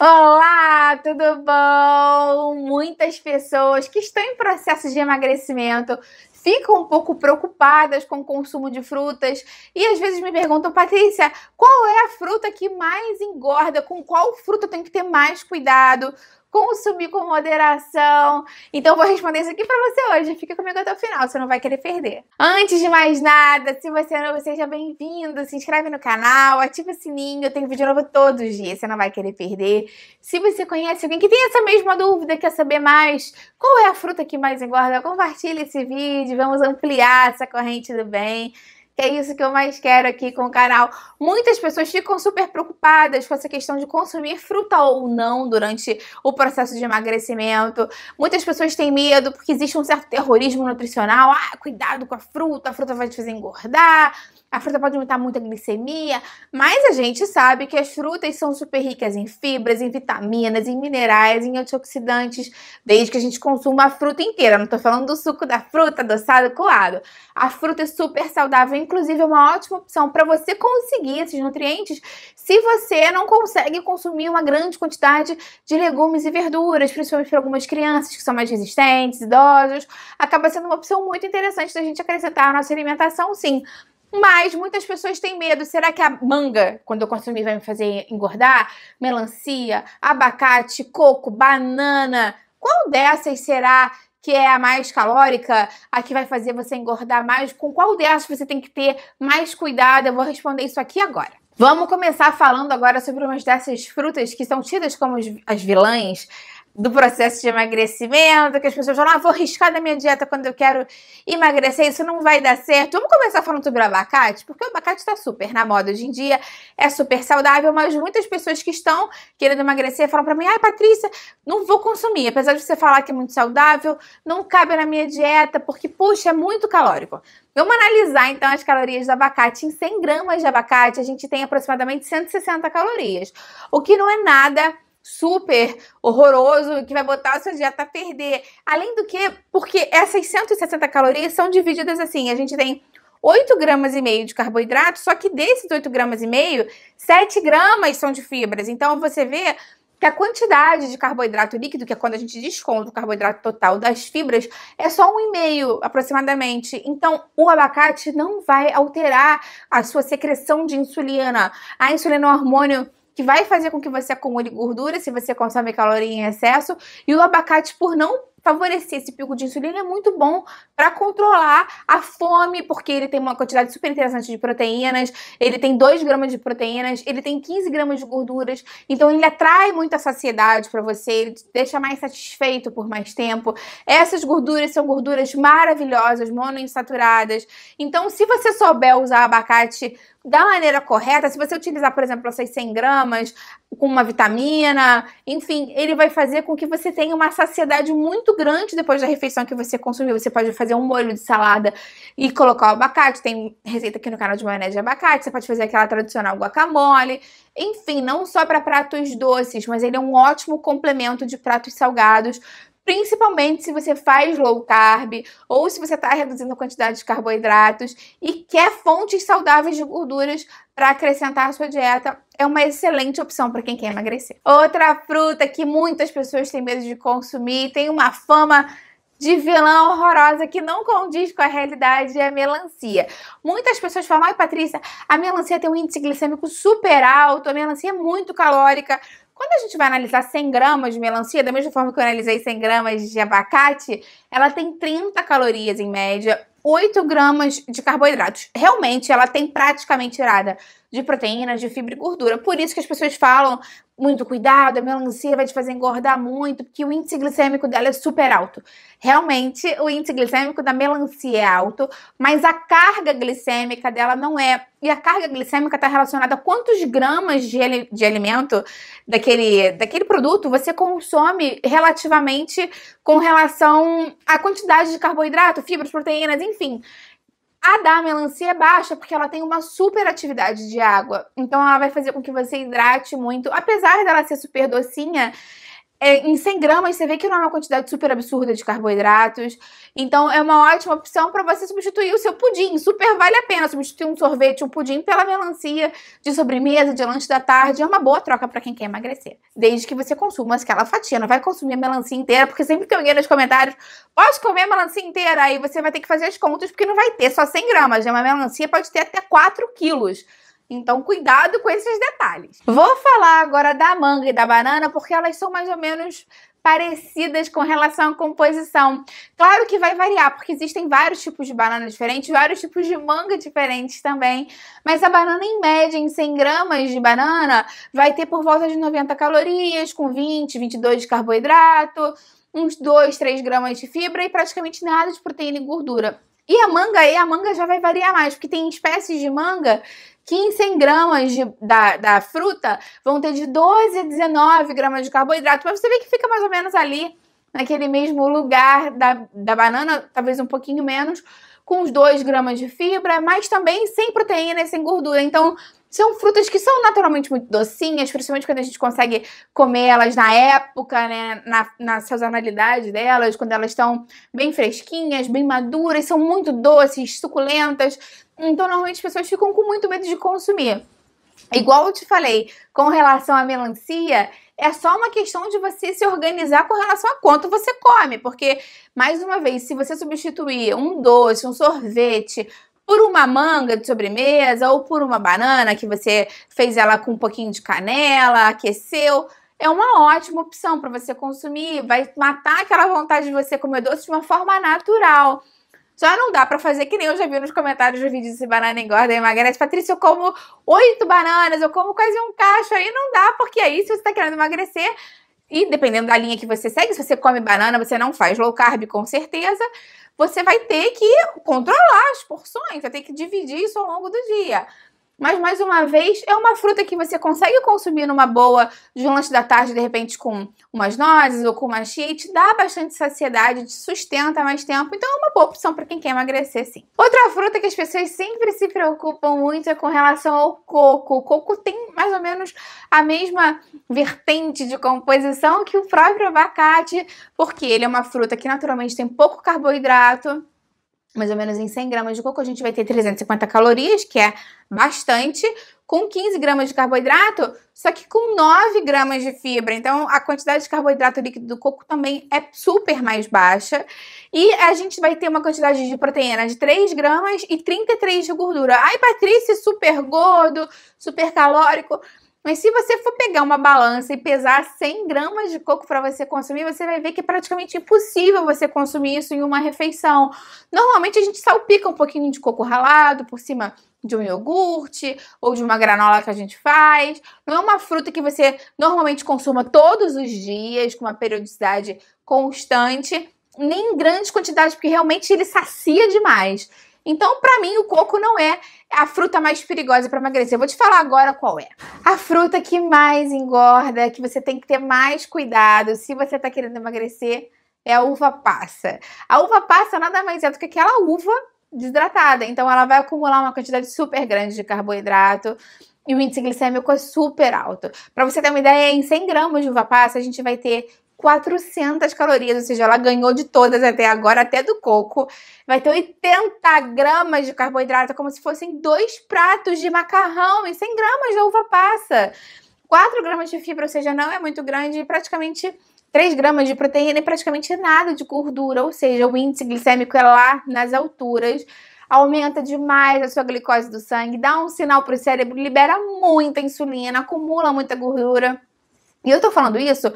Olá, tudo bom? Muitas pessoas que estão em processo de emagrecimento ficam um pouco preocupadas com o consumo de frutas e às vezes me perguntam, Patrícia, qual é a fruta que mais engorda? Com qual fruta tem tenho que ter mais cuidado? consumir com moderação. Então vou responder isso aqui para você hoje. Fica comigo até o final, você não vai querer perder. Antes de mais nada, se você é novo, seja bem-vindo, se inscreve no canal, ativa o sininho, eu tenho vídeo novo todos os dias, você não vai querer perder. Se você conhece alguém que tem essa mesma dúvida, quer saber mais, qual é a fruta que mais engorda, compartilha esse vídeo, vamos ampliar essa corrente do bem que é isso que eu mais quero aqui com o canal. Muitas pessoas ficam super preocupadas com essa questão de consumir fruta ou não durante o processo de emagrecimento. Muitas pessoas têm medo porque existe um certo terrorismo nutricional. Ah, cuidado com a fruta, a fruta vai te fazer engordar. A fruta pode aumentar muito a glicemia, mas a gente sabe que as frutas são super ricas em fibras, em vitaminas, em minerais, em antioxidantes, desde que a gente consuma a fruta inteira. Não tô falando do suco da fruta, adoçado, coado. A fruta é super saudável em inclusive, é uma ótima opção para você conseguir esses nutrientes se você não consegue consumir uma grande quantidade de legumes e verduras, principalmente para algumas crianças que são mais resistentes, idosos. Acaba sendo uma opção muito interessante da gente acrescentar à nossa alimentação, sim. Mas muitas pessoas têm medo. Será que a manga, quando eu consumir, vai me fazer engordar? Melancia, abacate, coco, banana. Qual dessas será que é a mais calórica, a que vai fazer você engordar mais? Com qual delas você tem que ter mais cuidado? Eu vou responder isso aqui agora. Vamos começar falando agora sobre umas dessas frutas que são tidas como as vilãs do processo de emagrecimento, que as pessoas falam, ah, vou riscar da minha dieta quando eu quero emagrecer, isso não vai dar certo. Vamos começar falando sobre o abacate, porque o abacate está super na moda hoje em dia, é super saudável, mas muitas pessoas que estão querendo emagrecer falam para mim, ai, Patrícia, não vou consumir, apesar de você falar que é muito saudável, não cabe na minha dieta, porque, puxa, é muito calórico. Vamos analisar então as calorias do abacate. Em 100 gramas de abacate, a gente tem aproximadamente 160 calorias, o que não é nada super horroroso que vai botar a sua dieta a perder. Além do que, porque essas 160 calorias são divididas assim, a gente tem 8 gramas e meio de carboidrato, só que desses 8 gramas e meio, 7 gramas são de fibras. Então você vê que a quantidade de carboidrato líquido, que é quando a gente desconta o carboidrato total das fibras, é só um e meio aproximadamente. Então, o abacate não vai alterar a sua secreção de insulina. A insulina é um hormônio que vai fazer com que você acumule gordura se você consome caloria em excesso. E o abacate, por não favorecer esse pico de insulina é muito bom para controlar a fome, porque ele tem uma quantidade super interessante de proteínas, ele tem 2 gramas de proteínas, ele tem 15 gramas de gorduras, então ele atrai muita saciedade para você, ele te deixa mais satisfeito por mais tempo. Essas gorduras são gorduras maravilhosas, monoinsaturadas. Então, se você souber usar abacate da maneira correta, se você utilizar, por exemplo, essas 100 gramas com uma vitamina, enfim, ele vai fazer com que você tenha uma saciedade muito grande depois da refeição que você consumiu. Você pode fazer um molho de salada e colocar o abacate, tem receita aqui no canal de maionese de abacate, você pode fazer aquela tradicional guacamole. Enfim, não só para pratos doces, mas ele é um ótimo complemento de pratos salgados principalmente se você faz low carb ou se você está reduzindo a quantidade de carboidratos e quer fontes saudáveis de gorduras para acrescentar à sua dieta, é uma excelente opção para quem quer emagrecer. Outra fruta que muitas pessoas têm medo de consumir, tem uma fama de vilã horrorosa que não condiz com a realidade é a melancia. Muitas pessoas falam, ai Patrícia, a melancia tem um índice glicêmico super alto, a melancia é muito calórica, quando a gente vai analisar 100 gramas de melancia, da mesma forma que eu analisei 100 gramas de abacate, ela tem 30 calorias em média, 8 gramas de carboidratos. Realmente, ela tem praticamente nada de proteínas, de fibra e gordura. Por isso que as pessoas falam muito cuidado, a melancia vai te fazer engordar muito, porque o índice glicêmico dela é super alto. Realmente, o índice glicêmico da melancia é alto, mas a carga glicêmica dela não é. E a carga glicêmica está relacionada a quantos gramas de, de alimento daquele, daquele produto você consome relativamente com relação à quantidade de carboidrato, fibras, proteínas, enfim. A da melancia é baixa porque ela tem uma super atividade de água. Então ela vai fazer com que você hidrate muito. Apesar dela ser super docinha, é, em 100 gramas você vê que não é uma quantidade super absurda de carboidratos. Então é uma ótima opção para você substituir o seu pudim. Super vale a pena substituir um sorvete, um pudim pela melancia de sobremesa, de lanche da tarde. É uma boa troca para quem quer emagrecer. Desde que você consuma aquela fatia, não vai consumir a melancia inteira, porque sempre tem alguém nos comentários: pode comer a melancia inteira? Aí você vai ter que fazer as contas, porque não vai ter só 100 gramas. Né? Uma melancia pode ter até 4 quilos. Então, cuidado com esses detalhes. Vou falar agora da manga e da banana porque elas são mais ou menos parecidas com relação à composição. Claro que vai variar, porque existem vários tipos de banana diferentes, vários tipos de manga diferentes também. Mas a banana, em média, em 100 gramas de banana, vai ter por volta de 90 calorias, com 20, 22 de carboidrato, uns 2, 3 gramas de fibra e praticamente nada de proteína e gordura. E a manga, e a manga já vai variar mais, porque tem espécies de manga que em 100 gramas de, da, da fruta vão ter de 12 a 19 gramas de carboidrato. Mas você vê que fica mais ou menos ali, naquele mesmo lugar da, da banana, talvez um pouquinho menos, com os 2 gramas de fibra, mas também sem proteína e sem gordura. Então, são frutas que são naturalmente muito docinhas, principalmente quando a gente consegue comer elas na época, né, na, na sazonalidade delas, quando elas estão bem fresquinhas, bem maduras, são muito doces, suculentas. Então, normalmente as pessoas ficam com muito medo de consumir. Igual eu te falei, com relação à melancia, é só uma questão de você se organizar com relação a quanto você come, porque, mais uma vez, se você substituir um doce, um sorvete por uma manga de sobremesa ou por uma banana que você fez ela com um pouquinho de canela, aqueceu. É uma ótima opção para você consumir, vai matar aquela vontade de você comer doce de uma forma natural. Só não dá para fazer que nem eu já vi nos comentários do vídeo se banana engorda e emagrece. Patrícia, eu como oito bananas, eu como quase um cacho. Aí não dá, porque aí é se você está querendo emagrecer, e dependendo da linha que você segue, se você come banana, você não faz low carb com certeza, você vai ter que controlar as porções, vai ter que dividir isso ao longo do dia. Mas, mais uma vez, é uma fruta que você consegue consumir numa boa de um lanche da tarde, de repente, com umas nozes ou com uma chia, e te dá bastante saciedade, te sustenta mais tempo. Então, é uma boa opção para quem quer emagrecer, sim. Outra fruta que as pessoas sempre se preocupam muito é com relação ao coco. O coco tem mais ou menos a mesma vertente de composição que o próprio abacate, porque ele é uma fruta que naturalmente tem pouco carboidrato mais ou menos em 100 gramas de coco, a gente vai ter 350 calorias, que é bastante, com 15 gramas de carboidrato, só que com 9 gramas de fibra. Então, a quantidade de carboidrato líquido do coco também é super mais baixa. E a gente vai ter uma quantidade de proteína de 3 gramas e 33 de gordura. Ai, Patrícia, super gordo, super calórico. Mas se você for pegar uma balança e pesar 100 gramas de coco para você consumir, você vai ver que é praticamente impossível você consumir isso em uma refeição. Normalmente a gente salpica um pouquinho de coco ralado por cima de um iogurte ou de uma granola que a gente faz. Não é uma fruta que você normalmente consuma todos os dias, com uma periodicidade constante, nem em grande quantidade, porque realmente ele sacia demais. Então, para mim, o coco não é a fruta mais perigosa para emagrecer. Eu vou te falar agora qual é. A fruta que mais engorda, que você tem que ter mais cuidado se você está querendo emagrecer, é a uva passa. A uva passa nada mais é do que aquela uva desidratada. Então, ela vai acumular uma quantidade super grande de carboidrato e o índice glicêmico é super alto. Para você ter uma ideia, em 100 gramas de uva passa, a gente vai ter 400 calorias, ou seja, ela ganhou de todas até agora, até do coco. Vai ter 80 gramas de carboidrato, como se fossem dois pratos de macarrão e 100 gramas de uva passa. 4 gramas de fibra, ou seja, não é muito grande, praticamente 3 gramas de proteína e praticamente nada de gordura, ou seja, o índice glicêmico é lá nas alturas aumenta demais a sua glicose do sangue, dá um sinal para o cérebro, libera muita insulina, acumula muita gordura. E eu tô falando isso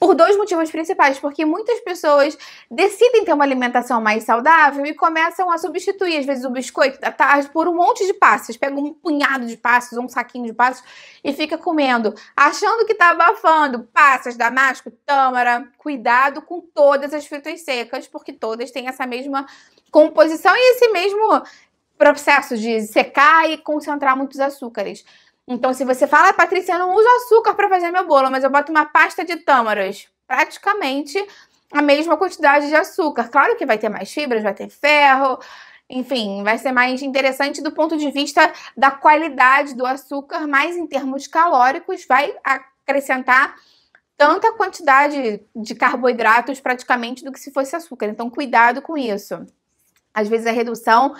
por dois motivos principais, porque muitas pessoas decidem ter uma alimentação mais saudável e começam a substituir, às vezes, o biscoito da tarde por um monte de passas. Pega um punhado de passas, um saquinho de passas e fica comendo, achando que tá abafando. Passas, damasco, tâmara. Cuidado com todas as frutas secas, porque todas têm essa mesma composição e esse mesmo processo de secar e concentrar muitos açúcares. Então, se você fala, Patrícia, eu não uso açúcar para fazer meu bolo, mas eu boto uma pasta de tâmaras, praticamente a mesma quantidade de açúcar. Claro que vai ter mais fibras, vai ter ferro, enfim, vai ser mais interessante do ponto de vista da qualidade do açúcar, mas em termos calóricos, vai acrescentar tanta quantidade de carboidratos praticamente do que se fosse açúcar. Então, cuidado com isso. Às vezes a redução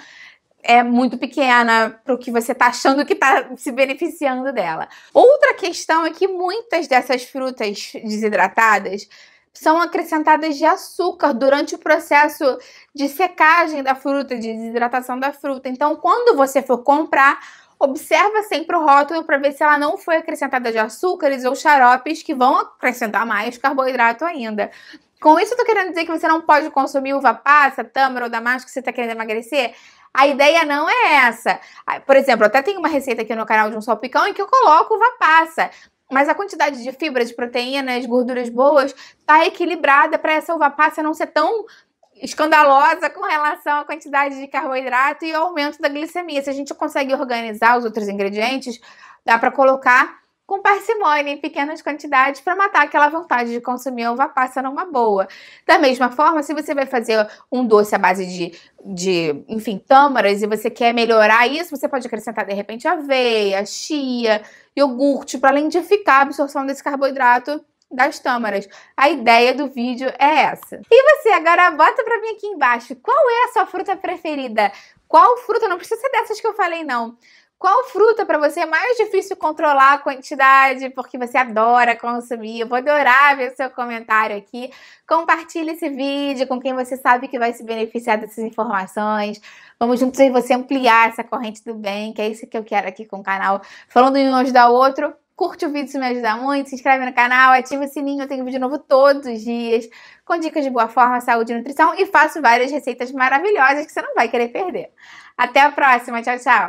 é muito pequena para o que você está achando que está se beneficiando dela. Outra questão é que muitas dessas frutas desidratadas são acrescentadas de açúcar durante o processo de secagem da fruta, de desidratação da fruta. Então, quando você for comprar, observa sempre o rótulo para ver se ela não foi acrescentada de açúcares ou xaropes que vão acrescentar mais carboidrato ainda. Com isso, eu tô querendo dizer que você não pode consumir uva passa, tâmara ou damasco se você está querendo emagrecer? A ideia não é essa. Ah, por exemplo, até tem uma receita aqui no canal de um salpicão em que eu coloco uva passa. Mas a quantidade de fibras, de proteínas, gorduras boas, está equilibrada para essa uva passa não ser tão escandalosa com relação à quantidade de carboidrato e ao aumento da glicemia. Se a gente consegue organizar os outros ingredientes, dá para colocar com parcimônia, em pequenas quantidades, para matar aquela vontade de consumir uva passa numa boa. Da mesma forma, se você vai fazer um doce à base de, de enfim, tâmaras e você quer melhorar isso, você pode acrescentar de repente aveia, chia, iogurte, para além ficar a absorção desse carboidrato das tâmaras. A ideia do vídeo é essa. E você agora bota para mim aqui embaixo, qual é a sua fruta preferida? Qual fruta? Não precisa ser dessas que eu falei não. Qual fruta para você é mais difícil controlar a quantidade, porque você adora consumir? Eu vou adorar ver o seu comentário aqui. Compartilhe esse vídeo com quem você sabe que vai se beneficiar dessas informações. Vamos juntos aí você ampliar essa corrente do bem, que é isso que eu quero aqui com o canal. Falando em um ajudar o outro, curte o vídeo, se me ajudar muito, se inscreve no canal, ativa o sininho, eu tenho vídeo novo todos os dias, com dicas de boa forma, saúde e nutrição, e faço várias receitas maravilhosas que você não vai querer perder. Até a próxima, tchau, tchau!